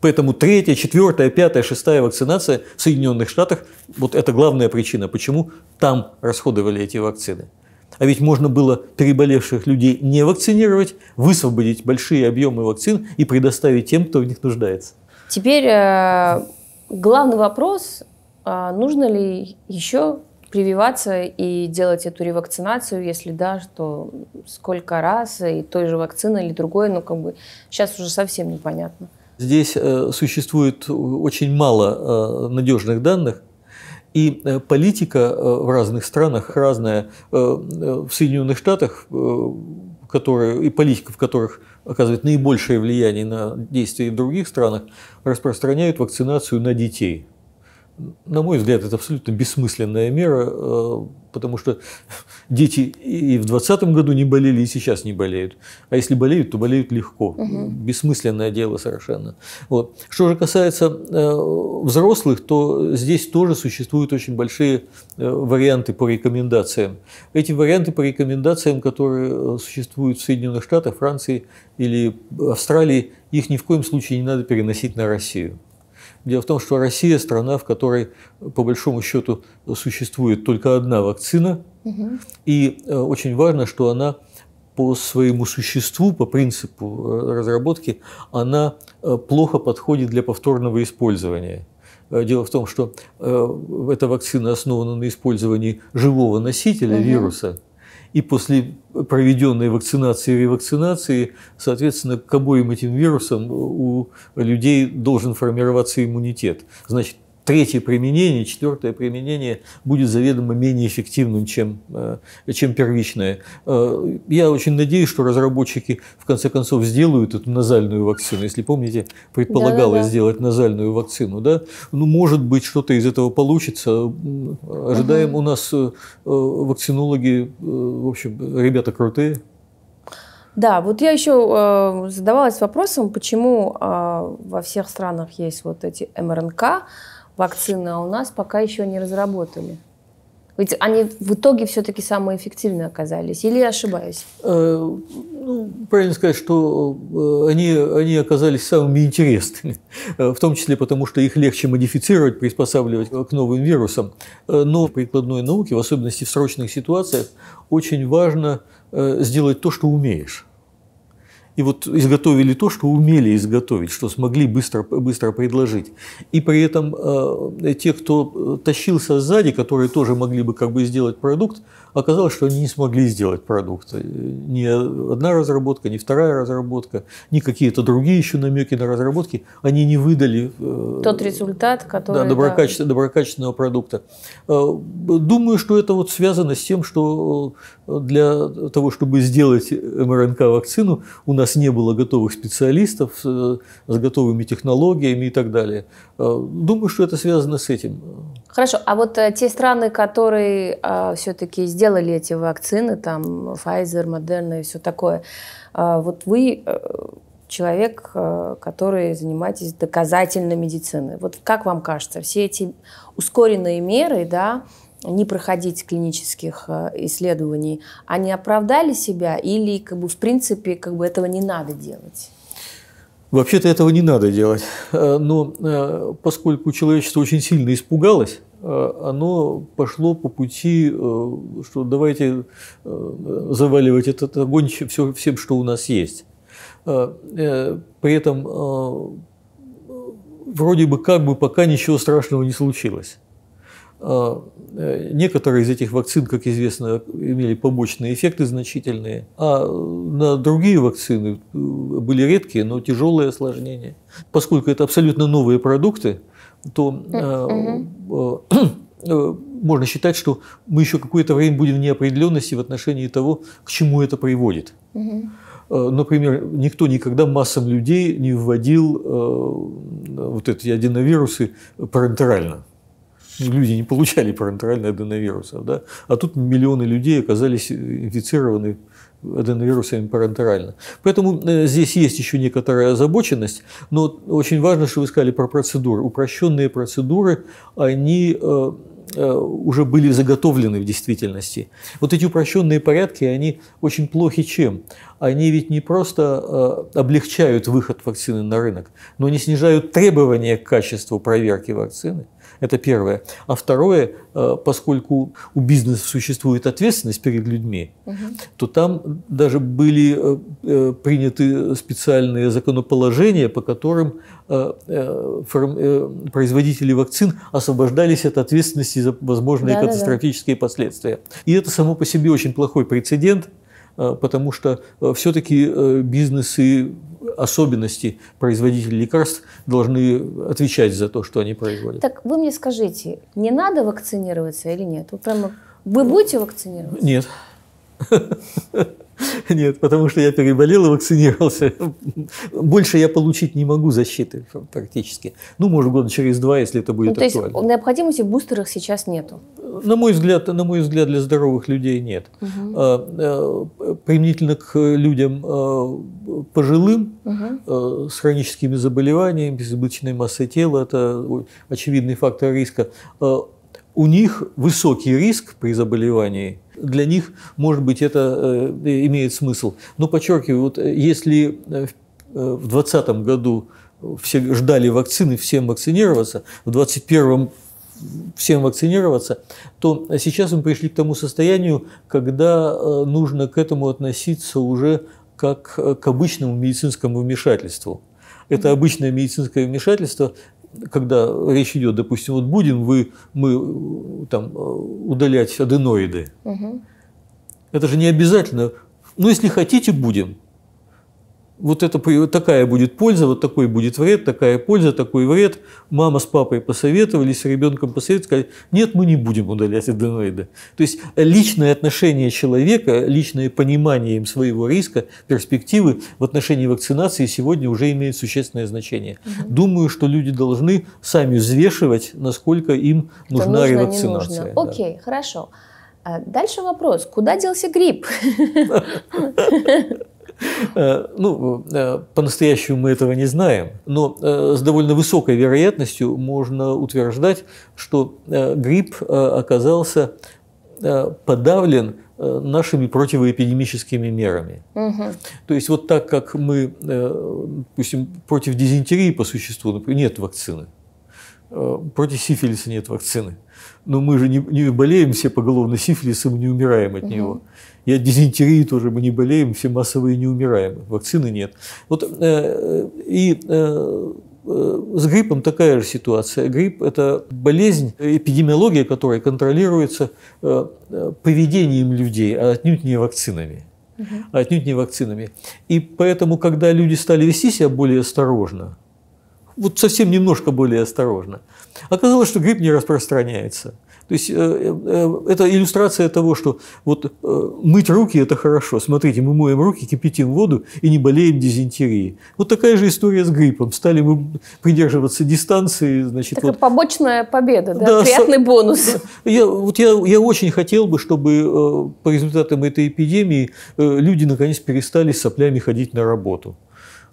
Поэтому третья, четвертая, пятая, шестая вакцинация в Соединенных Штатах – вот это главная причина, почему там расходовали эти вакцины. А ведь можно было переболевших людей не вакцинировать, высвободить большие объемы вакцин и предоставить тем, кто в них нуждается. Теперь э, главный вопрос, а, нужно ли еще прививаться и делать эту ревакцинацию, если да, что сколько раз и той же вакцины или другой, ну как бы сейчас уже совсем непонятно. Здесь э, существует э, очень мало надежных данных, и э, политика э, в разных странах разная. Э, в Соединенных Штатах, которые, и политика в которых оказывает наибольшее влияние на действия в других странах, распространяют вакцинацию на детей. На мой взгляд, это абсолютно бессмысленная мера, потому что дети и в двадцатом году не болели, и сейчас не болеют. А если болеют, то болеют легко. Угу. Бессмысленное дело совершенно. Вот. Что же касается э, взрослых, то здесь тоже существуют очень большие э, варианты по рекомендациям. Эти варианты по рекомендациям, которые э, существуют в Соединенных Штатах, Франции или Австралии, их ни в коем случае не надо переносить на Россию. Дело в том, что Россия – страна, в которой, по большому счету, существует только одна вакцина. И э, очень важно, что она по своему существу, по принципу э, разработки, она э, плохо подходит для повторного использования. Дело в том, что эта вакцина основана на использовании живого носителя угу. вируса – и после проведенной вакцинации и ревакцинации, соответственно, к обоим этим вирусам у людей должен формироваться иммунитет. Значит, третье применение, четвертое применение будет заведомо менее эффективным, чем, э, чем первичное. Э, я очень надеюсь, что разработчики в конце концов сделают эту назальную вакцину. Если помните, предполагалось да, да, да. сделать назальную вакцину. Да? Ну, может быть, что-то из этого получится. Ожидаем угу. у нас э, вакцинологи, в общем, ребята крутые. Да, вот я еще э, задавалась вопросом, почему э, во всех странах есть вот эти МРНК, вакцины, а у нас пока еще не разработали. Ведь они в итоге все-таки самые эффективные оказались, или я ошибаюсь? Э, ну, правильно сказать, что э, они, они оказались самыми интересными, э, в том числе потому, что их легче модифицировать, приспосабливать к новым вирусам. Э, но в прикладной науке, в особенности в срочных ситуациях, очень важно сделать то, что умеешь. И вот изготовили то, что умели изготовить, что смогли быстро, быстро предложить. И при этом э, те, кто э, тащился сзади, которые тоже могли бы как бы сделать продукт, оказалось, что они не смогли сделать продукты, э, Ни одна разработка, ни вторая разработка, ни какие-то другие еще намеки на разработки, они не выдали э, тот результат, который да, доброкачественного, да. доброкачественного продукта. Э, думаю, что это вот связано с тем, что для того, чтобы сделать МРНК-вакцину, у нас не было готовых специалистов с готовыми технологиями и так далее. Э, думаю, что это связано с этим. Хорошо, а вот э, те страны, которые э, все-таки сделали эти вакцины, там Pfizer, Moderna и все такое, вот вы человек, который занимаетесь доказательной медициной. Вот как вам кажется, все эти ускоренные меры, да, не проходить клинических исследований, они оправдали себя или как бы в принципе как бы этого не надо делать? Вообще-то этого не надо делать. Э, но э, поскольку человечество очень сильно испугалось, э, оно пошло по пути, что давайте заваливать этот огонь все, всем, что у нас есть. При этом вроде бы как бы пока ничего страшного не случилось. А, э, некоторые из этих вакцин, как известно, имели побочные эффекты значительные, а э, на другие вакцины э, были редкие, но тяжелые осложнения. Поскольку это абсолютно новые продукты, то *clears throat* можно считать, что мы еще какое-то время будем в неопределенности в отношении того, к чему это приводит. Например, никто никогда массам людей не вводил вот эти аденовирусы парентерально люди не получали парентеральный аденовирусов, да? а тут миллионы людей оказались инфицированы аденовирусами парентерально. Поэтому э, здесь есть еще некоторая озабоченность, но очень важно, что вы сказали про процедуры. Упрощенные процедуры, они э, э, уже были заготовлены в действительности. Вот эти упрощенные порядки, они очень плохи чем? Они ведь не просто облегчают выход вакцины на рынок, но они снижают требования к качеству проверки вакцины. Это первое. А второе, э, поскольку у бизнеса существует ответственность перед людьми, угу. то там даже были э, э, приняты специальные законоположения, по которым производители вакцин освобождались от ответственности за возможные да, катастрофические да, да. последствия. И это само по себе очень плохой прецедент, Э, потому что э, все-таки э, бизнесы особенности производителей лекарств должны отвечать за то, что они производят. Так вы мне скажите, не надо вакцинироваться или нет? Вы прямо вы будете вакцинироваться? Нет. *laughs* *laughs* Нет, потому что я переболел и вакцинировался. Больше я получить не могу защиты практически. Ну, может, года через два, если это будет ну, то актуально. Есть необходимости в бустерах сейчас нету? На мой взгляд, на мой взгляд для здоровых людей нет. Угу. Применительно к людям а, пожилым, угу. с хроническими заболеваниями, без избыточной массы тела, это очевидный фактор риска, у них высокий риск при заболевании. Для них, может быть, это э, имеет смысл. Но подчеркиваю, вот э, если э, в 2020 году все ждали вакцины, всем вакцинироваться, в 2021 всем вакцинироваться, то сейчас мы пришли к тому состоянию, когда нужно к этому относиться уже как к обычному медицинскому вмешательству. Это обычное медицинское вмешательство, когда речь идет, допустим, вот будем вы, мы э, там, э, удалять аденоиды, угу. это же не обязательно. Ну, если хотите, будем вот это, такая будет польза, вот такой будет вред, такая польза, такой вред. Мама с папой посоветовались, с ребенком посоветовались, нет, мы не будем удалять аденоиды. То есть личное отношение человека, личное понимание им своего риска, перспективы в отношении вакцинации сегодня уже имеет существенное значение. Угу. Думаю, что люди должны сами взвешивать, насколько им нужна нужно, ревакцинация. нужно. Да. Окей, хорошо. А дальше вопрос, куда делся грипп? *laughs* Э, ну, э, по-настоящему мы этого не знаем, но э, с довольно высокой вероятностью можно утверждать, что грипп оказался подавлен нашими противоэпидемическими мерами. Угу. То есть вот так, как мы, допустим, против дизентерии по существу, например, нет вакцины, против сифилиса нет вакцины, но мы же не, не болеем все поголовно сифилисом и не умираем от угу. него. И от дизентерии тоже мы не болеем, все массовые не умираем. Вакцины нет. Вот, э, и э, э с гриппом такая же ситуация. Грипп – это болезнь, эпидемиология которой контролируется э, поведением людей, а отнюдь не вакцинами. Угу. А отнюдь не вакцинами. И поэтому, когда люди стали вести себя более осторожно, вот совсем немножко более осторожно. Оказалось, что грипп не распространяется. То есть э, э, э, это иллюстрация того, что вот мыть руки – это хорошо. Смотрите, мы моем руки, кипятим воду и не болеем дизентерией. Вот такая же история с гриппом. Стали мы придерживаться дистанции. Значит, это вот... побочная победа, да? да приятный со... бонус. *laughs* Я, вот я, я очень хотел бы, чтобы по результатам этой эпидемии люди наконец перестали с соплями ходить на работу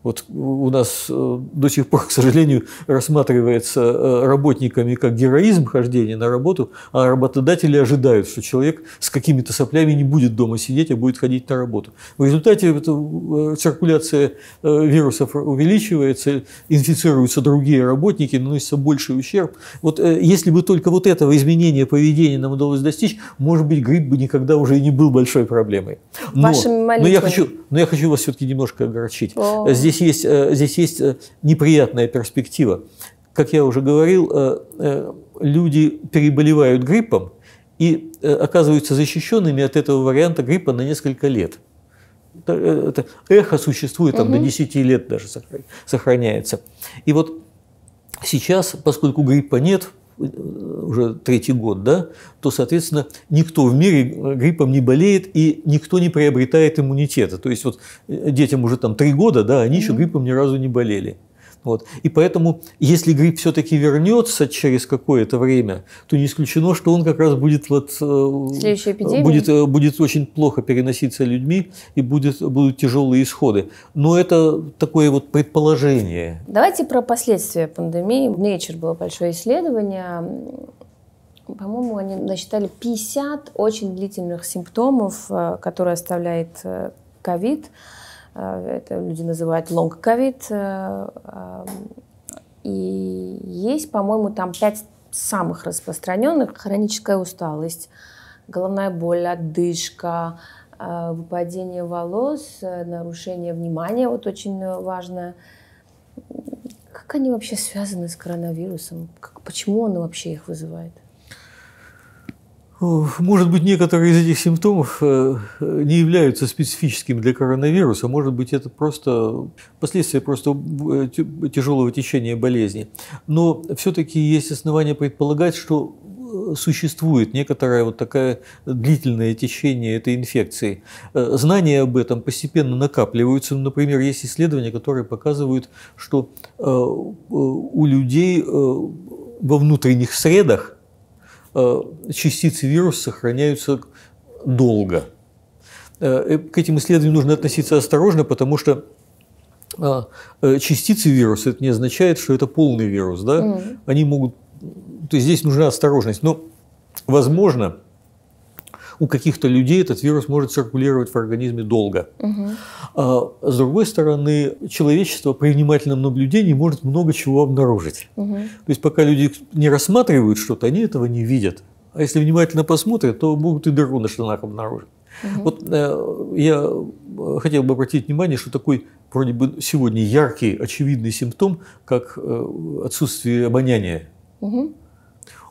вот у нас э, до сих пор, *laughs* к сожалению, рассматривается э, работниками как героизм хождения на работу, а работодатели ожидают, что человек с какими-то соплями не будет дома сидеть, а будет ходить на работу. В результате э, циркуляция вирусов увеличивается, инфицируются другие работники, наносится больший ущерб. Вот если бы только вот этого изменения поведения нам удалось достичь, может быть, грипп бы никогда уже и не был большой проблемой. Но, но я хочу, но я хочу вас все-таки немножко огорчить. О. Здесь здесь есть, э, здесь есть э, неприятная перспектива. Как я уже говорил, э, люди переболевают гриппом и оказываются защищенными от этого варианта гриппа на несколько лет. Это эхо существует там угу. до 10 лет даже сохраняется. И вот сейчас, поскольку гриппа нет, Э, уже третий год, да, то, соответственно, никто в мире гриппом не болеет и никто не приобретает иммунитета. То есть вот э, детям уже там три года, да, они mm-hmm. еще гриппом ни разу не болели. Вот. И поэтому, если грипп все-таки вернется через какое-то время, то не исключено, что он как раз будет, вот, э, э, будет, э, будет очень плохо переноситься людьми и будет, будут тяжелые исходы. Но это такое вот предположение. Давайте про последствия пандемии. В Nature было большое исследование по-моему, они насчитали 50 очень длительных симптомов, которые оставляет ковид. Э, это люди называют long COVID. Э, э, и есть, по-моему, там пять самых распространенных. Хроническая усталость, головная боль, отдышка, выпадение волос, нарушение внимания, вот очень важно. Как они вообще связаны с коронавирусом? Как, почему он вообще их вызывает? Может быть, некоторые из этих симптомов э, э, не являются специфическими для коронавируса, может быть, это просто последствия просто э, тяжелого течения болезни. Но все-таки есть основания предполагать, что существует некоторое вот такое длительное течение этой инфекции. Знания об этом постепенно накапливаются. Ну, например, есть исследования, которые показывают, что у людей во внутренних средах Э, частицы вируса сохраняются долго. Э, э, к этим исследованиям нужно относиться осторожно, потому что а, частицы вируса это не означает, что это полный вирус. Да? Mm. Они могут... То есть здесь нужна осторожность. Но, возможно, у каких-то людей этот вирус может циркулировать в организме долго. Угу. с другой стороны, человечество при внимательном наблюдении может много чего обнаружить. Угу. То есть пока люди не рассматривают что-то, они этого не видят. А если внимательно посмотрят, то могут и дыру на штанах обнаружить. Угу. Вот э, я э, хотел бы обратить внимание, что такой вроде бы сегодня яркий, очевидный симптом, как э, отсутствие обоняния, угу.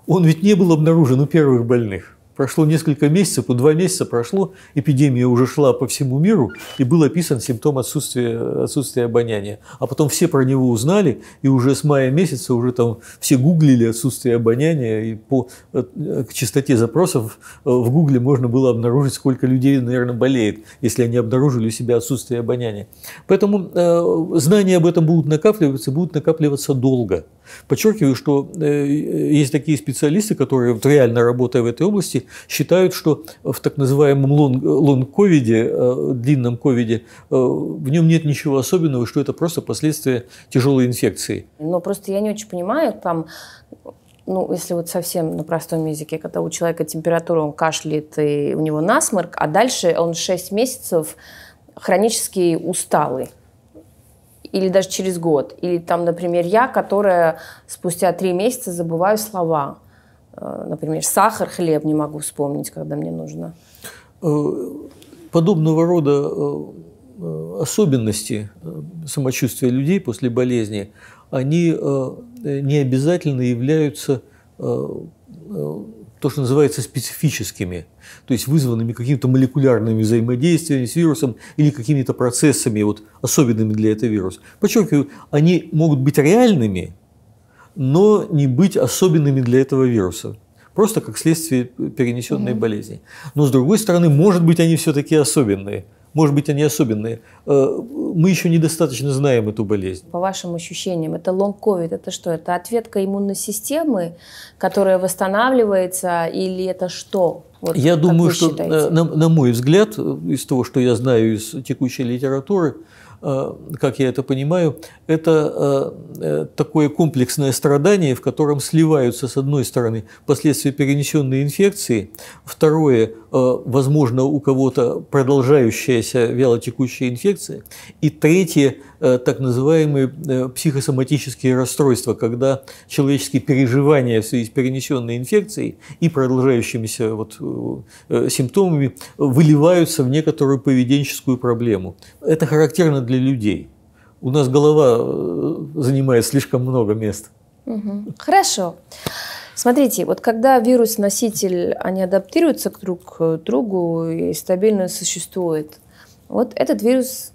он ведь не был обнаружен у первых больных. Прошло несколько месяцев, по ну, два месяца прошло, эпидемия уже шла по всему миру, и был описан симптом отсутствия, отсутствия обоняния. А потом все про него узнали, и уже с мая месяца уже там все гуглили отсутствие обоняния, и по э, к частоте запросов э, в гугле можно было обнаружить, сколько людей, наверное, болеет, если они обнаружили у себя отсутствие обоняния. Поэтому э, знания об этом будут накапливаться, будут накапливаться долго. Подчеркиваю, что э, есть такие специалисты, которые реально работая в этой области, считают, что в так называемом лонг-ковиде, э, длинном ковиде, э, в нем нет ничего особенного, что это просто последствия тяжелой инфекции. Но просто я не очень понимаю, там ну, если вот совсем на простом языке, когда у человека температура, он кашляет, и у него насморк, а дальше он 6 месяцев хронически усталый. Или даже через год. Или там, например, я, которая спустя три месяца забываю слова. Э, например, сахар, хлеб не могу вспомнить, когда мне нужно. Э, подобного рода э, особенности самочувствия людей после болезни, они не обязательно являются то, что называется специфическими, то есть вызванными какими-то молекулярными взаимодействиями с вирусом или какими-то процессами, вот, особенными для этого вируса. Подчеркиваю, они могут быть реальными, но не быть особенными для этого вируса. Просто как следствие перенесенной угу. болезни. Но с другой стороны, может быть, они все-таки особенные. Может быть, они особенные. Э, мы еще недостаточно знаем эту болезнь. По вашим ощущениям, это лонг-ковид, это что? Это ответка иммунной системы, которая восстанавливается, или это что? Вот, я думаю, что, э, на, на мой взгляд, э, из того, что я знаю из текущей литературы, Э, как я это понимаю, это э, э, такое комплексное страдание, в котором сливаются, с одной стороны, последствия перенесенной инфекции, второе, возможно, у кого-то продолжающаяся вялотекущая инфекция, и третье – Э, так называемые э, психосоматические расстройства, когда человеческие переживания в связи с перенесенной инфекцией и продолжающимися вот э, симптомами выливаются в некоторую поведенческую проблему. Это характерно для людей. У нас голова занимает слишком много места. Хорошо. Смотрите, вот когда вирус-носитель, они адаптируются друг к другу и стабильно существует, вот этот вирус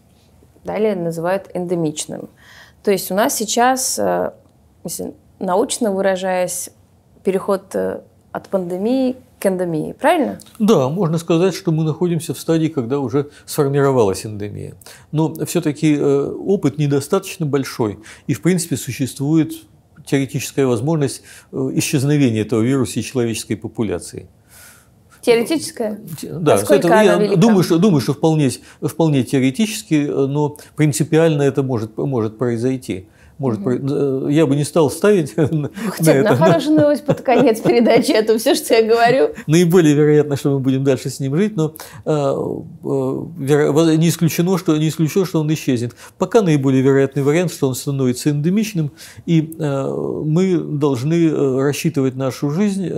далее называют эндемичным. То есть у нас сейчас, э, если научно выражаясь, переход э, от пандемии к эндемии, правильно? Да, можно сказать, что мы находимся в стадии, когда уже сформировалась эндемия. Но все-таки э, опыт недостаточно большой, и в принципе существует теоретическая возможность исчезновения этого вируса и человеческой популяции. Теоретическое? Да, а это, я думаю, что, думаю, что вполне, вполне теоретически, но принципиально это может, может произойти. Может, угу. я бы не стал ставить *laughs* на ты, это. хорошая новость под конец передачи, это а все, что я говорю. *laughs* Наиболее вероятно, что мы будем дальше с ним жить, но э, э, не исключено, что, не исключено, что он исчезнет. Пока наиболее вероятный вариант, что он становится эндемичным, и мы должны рассчитывать нашу жизнь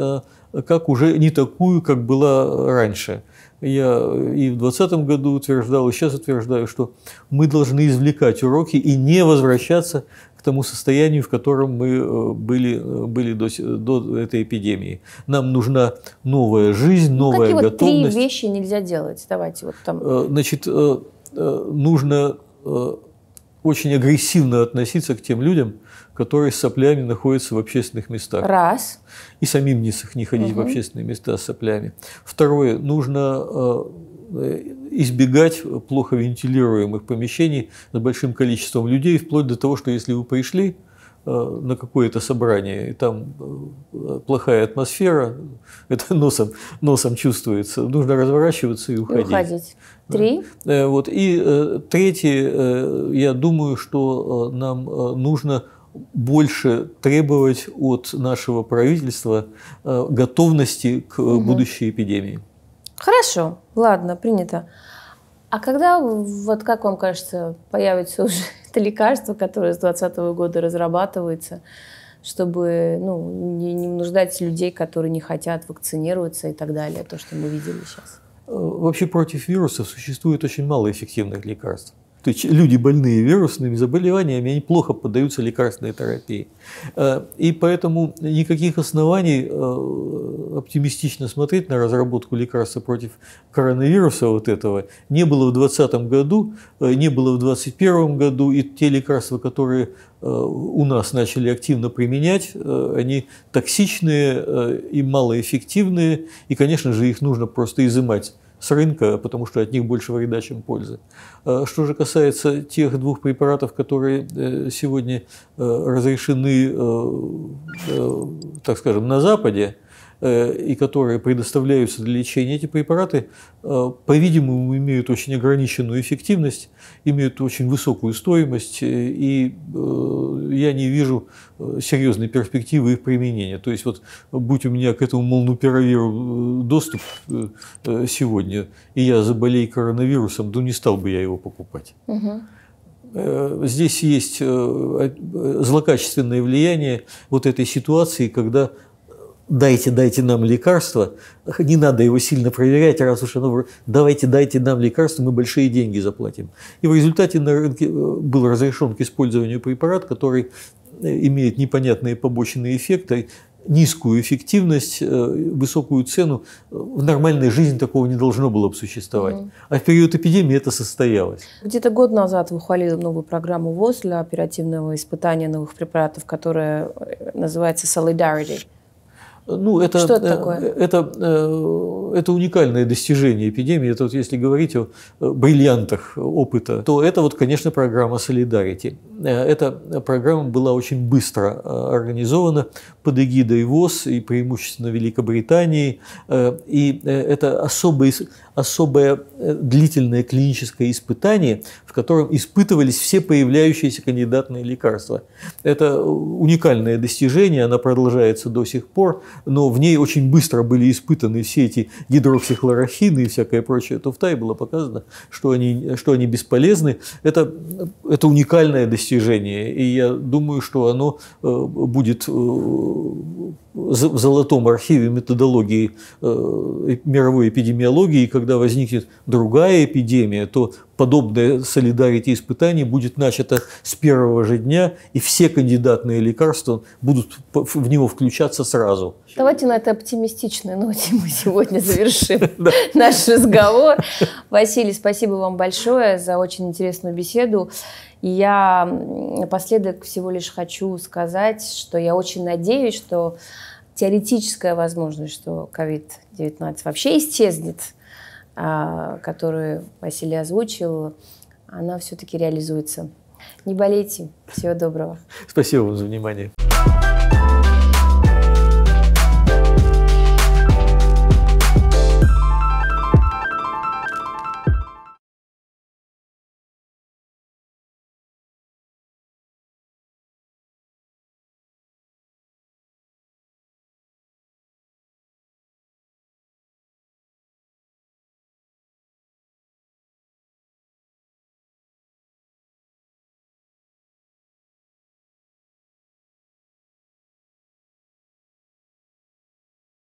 как уже не такую, как была раньше. Я и в 2020 году утверждал, и сейчас утверждаю, что мы должны извлекать уроки и не возвращаться к тому состоянию, в котором мы э, были, э, были до, до этой эпидемии. Нам нужна новая жизнь, ну, новая Какие готовность. Какие вот три вещи нельзя делать? Давайте вот там. Э, значит, нужно очень агрессивно относиться к тем людям, которые с соплями находятся в общественных местах. Раз. И самим не, не ходить угу. в общественные места с соплями. Второе, нужно э, э, избегать плохо вентилируемых помещений с большим количеством людей, вплоть до того, что если вы пришли э, на какое-то собрание, и там плохая атмосфера, *laughs* это носом, носом чувствуется, нужно разворачиваться и уходить. И уходить. Три. Вот. И третье, я думаю, что нам нужно больше требовать от нашего правительства э, готовности к угу. будущей эпидемии. Хорошо, ладно, принято. А когда, вот как вам кажется, появится уже *laughs* это лекарство, которое с 2020 года разрабатывается, чтобы ну, не, не нуждать людей, которые не хотят вакцинироваться и так далее, то, что мы видели сейчас? Э, вообще против вирусов существует очень мало эффективных лекарств. То есть люди, больные вирусными заболеваниями, они плохо поддаются лекарственной терапии. Э, и поэтому никаких оснований э, оптимистично смотреть на разработку лекарства против коронавируса вот этого не было в 2020 году, э, не было в 2021 году, и те лекарства, которые у нас начали активно применять, они токсичные и малоэффективные, и, конечно же, их нужно просто изымать с рынка, потому что от них больше вреда, чем пользы. Э, что же касается тех двух препаратов, которые э, сегодня э, разрешены, так скажем, на Западе, Э, и которые предоставляются для лечения, эти препараты, э, по-видимому, имеют очень ограниченную эффективность, имеют очень высокую стоимость, э, и я не вижу серьезной перспективы их применения. То есть вот будь у меня к этому молнупиравиру доступ сегодня, и я заболею коронавирусом, то не стал бы я его покупать. Здесь есть злокачественное влияние вот этой ситуации, когда дайте, дайте нам лекарство, не надо его сильно проверять, раз уж оно, давайте, дайте нам лекарство, мы большие деньги заплатим. И в результате на рынке э, был разрешен к использованию препарат, который э, имеет непонятные побочные эффекты, низкую эффективность, э, высокую цену. В нормальной жизни такого не должно было бы существовать. Угу. А в период эпидемии это состоялось. Где-то год назад вы хвалили новую программу ВОЗ для оперативного испытания новых препаратов, которая называется Solidarity. Ну, это, Что это такое? Э, это, э, это уникальное достижение эпидемии. Это вот если говорить о э, бриллиантах опыта, то это вот, конечно, программа Solidarity. Эта программа была очень быстро организована под эгидой ВОЗ и преимущественно Великобритании. И это особое, особое длительное клиническое испытание, в котором испытывались все появляющиеся кандидатные лекарства. Это уникальное достижение, оно продолжается до сих пор – но в ней очень быстро были испытаны все эти гидроксихлорохины и всякое прочее, то в ТАИ было показано, что они, что они бесполезны. Это, это уникальное достижение, и я думаю, что оно э, будет э, в золотом архиве методологии э, мировой эпидемиологии, и когда возникнет другая эпидемия, то подобное солидарити испытание будет начато с первого же дня, и все кандидатные лекарства будут в него включаться сразу. Давайте на этой оптимистичной ноте мы сегодня завершим *laughs* наш разговор. Василий, спасибо вам большое за очень интересную беседу. И я напоследок всего лишь хочу сказать, что я очень надеюсь, что теоретическая возможность, что COVID-19 вообще исчезнет – а, которую Василий озвучил, она все-таки реализуется. Не болейте. Всего доброго. Спасибо вам за внимание.